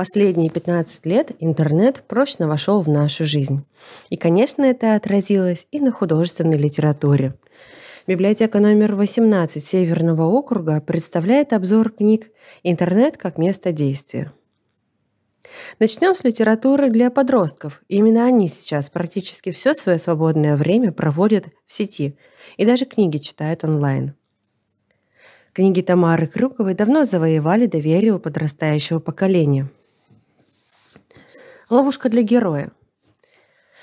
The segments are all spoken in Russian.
последние 15 лет интернет прочно вошел в нашу жизнь. И, конечно, это отразилось и на художественной литературе. Библиотека номер 18 Северного округа представляет обзор книг «Интернет как место действия». Начнем с литературы для подростков. Именно они сейчас практически все свое свободное время проводят в сети и даже книги читают онлайн. Книги Тамары Крюковой давно завоевали доверие у подрастающего поколения – Ловушка для героя.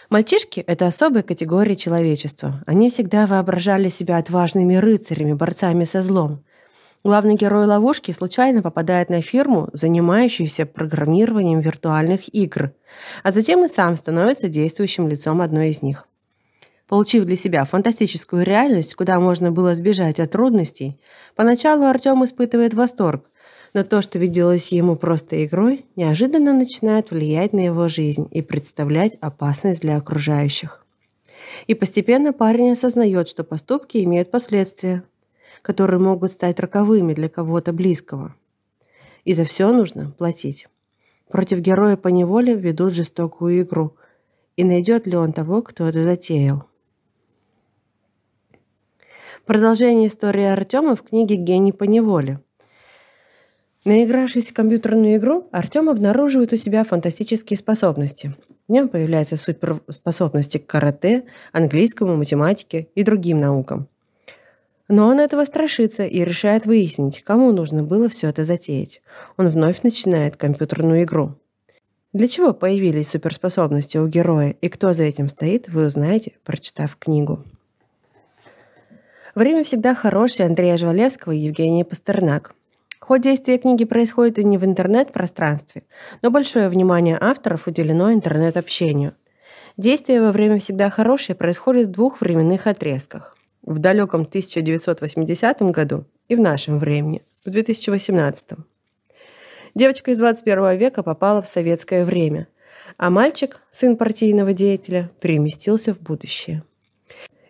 Мальчишки — это особая категория человечества. Они всегда воображали себя отважными рыцарями, борцами со злом. Главный герой ловушки случайно попадает на фирму, занимающуюся программированием виртуальных игр, а затем и сам становится действующим лицом одной из них. Получив для себя фантастическую реальность, куда можно было сбежать от трудностей, поначалу Артем испытывает восторг, но то, что виделось ему просто игрой, неожиданно начинает влиять на его жизнь и представлять опасность для окружающих. И постепенно парень осознает, что поступки имеют последствия, которые могут стать роковыми для кого-то близкого. И за все нужно платить. Против героя по неволе ведут жестокую игру. И найдет ли он того, кто это затеял? Продолжение истории Артема в книге «Гений по неволе», Наигравшись в компьютерную игру, Артем обнаруживает у себя фантастические способности. В нем появляются суперспособности к карате, английскому, математике и другим наукам. Но он этого страшится и решает выяснить, кому нужно было все это затеять. Он вновь начинает компьютерную игру. Для чего появились суперспособности у героя и кто за этим стоит, вы узнаете, прочитав книгу. «Время всегда хорошее» Андрея Жвалевского и Евгения Пастернак. Ход действия книги происходит и не в интернет-пространстве, но большое внимание авторов уделено интернет-общению. Действие во время «Всегда хорошее» происходит в двух временных отрезках – в далеком 1980 году и в нашем времени, в 2018. Девочка из 21 века попала в советское время, а мальчик, сын партийного деятеля, переместился в будущее –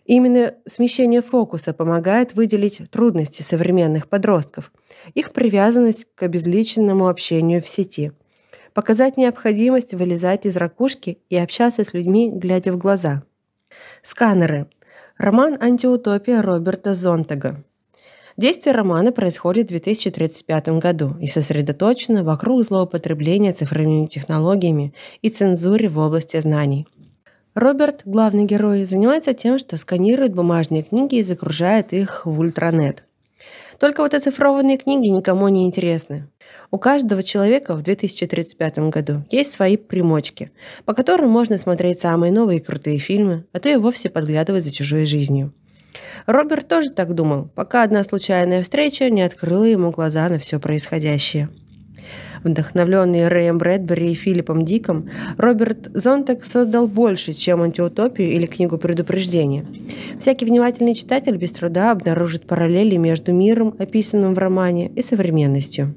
Именно смещение фокуса помогает выделить трудности современных подростков, их привязанность к обезличенному общению в сети, показать необходимость вылезать из ракушки и общаться с людьми, глядя в глаза. Сканеры. Роман «Антиутопия» Роберта Зонтега. Действие романа происходит в 2035 году и сосредоточено вокруг злоупотребления цифровыми технологиями и цензуре в области знаний – Роберт, главный герой, занимается тем, что сканирует бумажные книги и загружает их в ультранет. Только вот оцифрованные книги никому не интересны. У каждого человека в 2035 году есть свои примочки, по которым можно смотреть самые новые и крутые фильмы, а то и вовсе подглядывать за чужой жизнью. Роберт тоже так думал, пока одна случайная встреча не открыла ему глаза на все происходящее. Вдохновленный Рэем Брэдбери и Филиппом Диком, Роберт Зонтек создал больше, чем антиутопию или книгу предупреждения. Всякий внимательный читатель без труда обнаружит параллели между миром, описанным в романе, и современностью.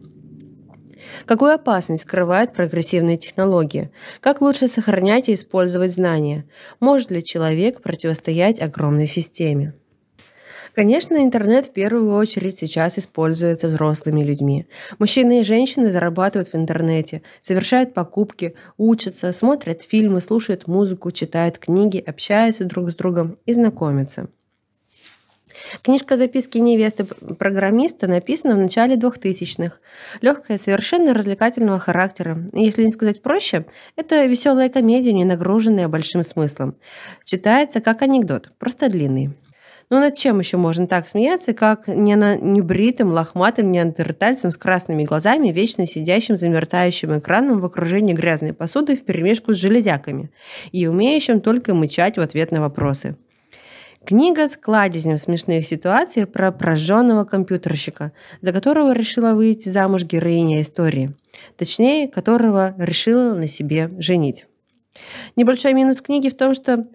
Какую опасность скрывают прогрессивные технологии? Как лучше сохранять и использовать знания? Может ли человек противостоять огромной системе? Конечно, интернет в первую очередь сейчас используется взрослыми людьми. Мужчины и женщины зарабатывают в интернете, совершают покупки, учатся, смотрят фильмы, слушают музыку, читают книги, общаются друг с другом и знакомятся. Книжка «Записки невесты программиста» написана в начале 2000-х. Легкая, совершенно развлекательного характера. Если не сказать проще, это веселая комедия, не нагруженная большим смыслом. Читается как анекдот, просто длинный. Но ну, над чем еще можно так смеяться, как не на небритым, лохматым неандертальцем с красными глазами, вечно сидящим за мертающим экраном в окружении грязной посуды в перемешку с железяками и умеющим только мычать в ответ на вопросы. Книга с кладезнем смешных ситуаций про прожженного компьютерщика, за которого решила выйти замуж героиня истории, точнее, которого решила на себе женить. Небольшой минус книги в том, что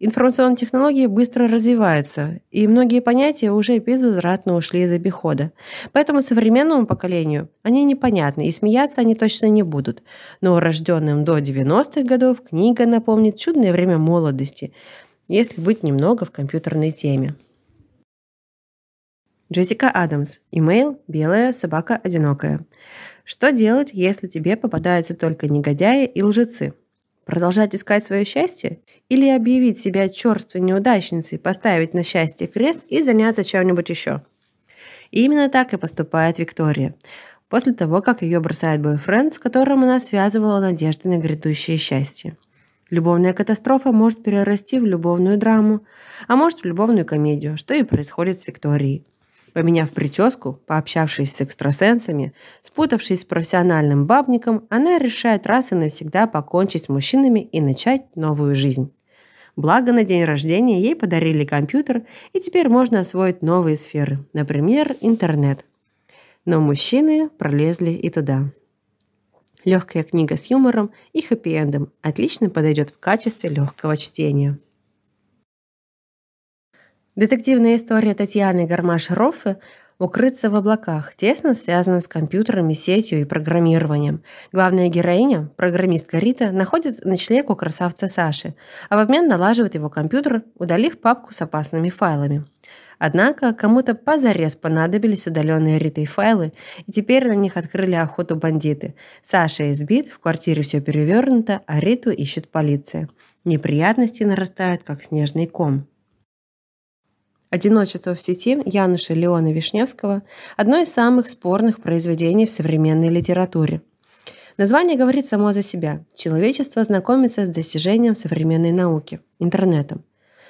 Информационные технологии быстро развиваются, и многие понятия уже безвозвратно ушли из обихода. Поэтому современному поколению они непонятны, и смеяться они точно не будут. Но рожденным до 90-х годов книга напомнит чудное время молодости, если быть немного в компьютерной теме. Джессика Адамс. Имейл «Белая собака одинокая». Что делать, если тебе попадаются только негодяи и лжецы? Продолжать искать свое счастье? Или объявить себя черствой неудачницей, поставить на счастье крест и заняться чем-нибудь еще? И именно так и поступает Виктория. После того, как ее бросает бойфренд, с которым она связывала надежды на грядущее счастье. Любовная катастрофа может перерасти в любовную драму, а может в любовную комедию, что и происходит с Викторией. Поменяв прическу, пообщавшись с экстрасенсами, спутавшись с профессиональным бабником, она решает раз и навсегда покончить с мужчинами и начать новую жизнь. Благо, на день рождения ей подарили компьютер, и теперь можно освоить новые сферы, например, интернет. Но мужчины пролезли и туда. Легкая книга с юмором и хэппи-эндом отлично подойдет в качестве легкого чтения. Детективная история Татьяны Гармаш-Роффе «Укрыться в облаках» тесно связана с компьютерами, сетью и программированием. Главная героиня, программистка Рита, находит ночлег у красавца Саши, а в обмен налаживает его компьютер, удалив папку с опасными файлами. Однако кому-то позарез понадобились удаленные Ритой файлы, и теперь на них открыли охоту бандиты. Саша избит, в квартире все перевернуто, а Риту ищет полиция. Неприятности нарастают, как снежный ком. «Одиночество в сети» Януша Леона Вишневского – одно из самых спорных произведений в современной литературе. Название говорит само за себя. Человечество знакомится с достижением современной науки – интернетом.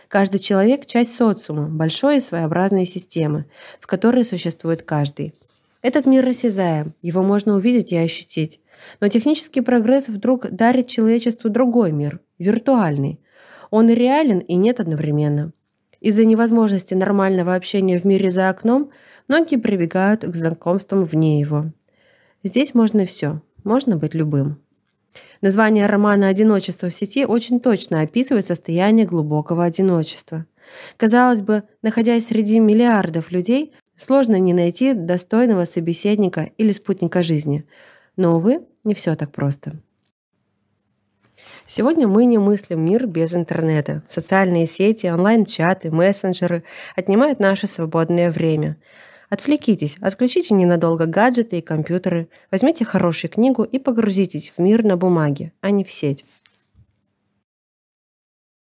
Каждый человек – часть социума, большой и своеобразной системы, в которой существует каждый. Этот мир рассязаем, его можно увидеть и ощутить. Но технический прогресс вдруг дарит человечеству другой мир – виртуальный. Он и реален, и нет одновременно – из-за невозможности нормального общения в мире за окном многие прибегают к знакомствам вне его. Здесь можно все, можно быть любым. Название романа «Одиночество в сети» очень точно описывает состояние глубокого одиночества. Казалось бы, находясь среди миллиардов людей, сложно не найти достойного собеседника или спутника жизни. Но, увы, не все так просто. Сегодня мы не мыслим мир без интернета. Социальные сети, онлайн-чаты, мессенджеры отнимают наше свободное время. Отвлекитесь, отключите ненадолго гаджеты и компьютеры, возьмите хорошую книгу и погрузитесь в мир на бумаге, а не в сеть.